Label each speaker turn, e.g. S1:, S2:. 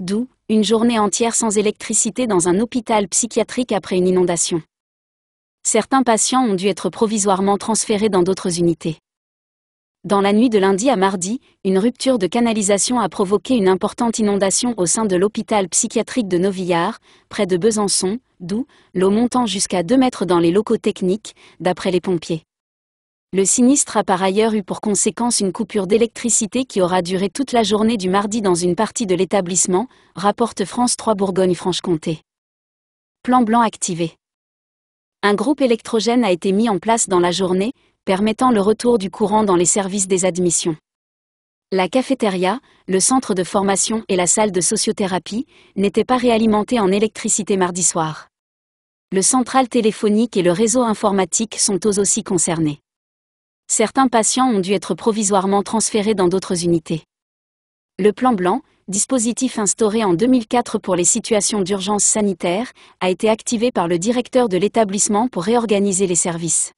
S1: d'où une journée entière sans électricité dans un hôpital psychiatrique après une inondation. Certains patients ont dû être provisoirement transférés dans d'autres unités. Dans la nuit de lundi à mardi, une rupture de canalisation a provoqué une importante inondation au sein de l'hôpital psychiatrique de Novillard, près de Besançon, d'où l'eau montant jusqu'à 2 mètres dans les locaux techniques, d'après les pompiers. Le sinistre a par ailleurs eu pour conséquence une coupure d'électricité qui aura duré toute la journée du mardi dans une partie de l'établissement, rapporte France 3 Bourgogne-Franche-Comté. Plan blanc activé. Un groupe électrogène a été mis en place dans la journée, permettant le retour du courant dans les services des admissions. La cafétéria, le centre de formation et la salle de sociothérapie n'étaient pas réalimentés en électricité mardi soir. Le central téléphonique et le réseau informatique sont eux aussi concernés certains patients ont dû être provisoirement transférés dans d'autres unités. Le plan blanc, dispositif instauré en 2004 pour les situations d'urgence sanitaire, a été activé par le directeur de l'établissement pour réorganiser les services.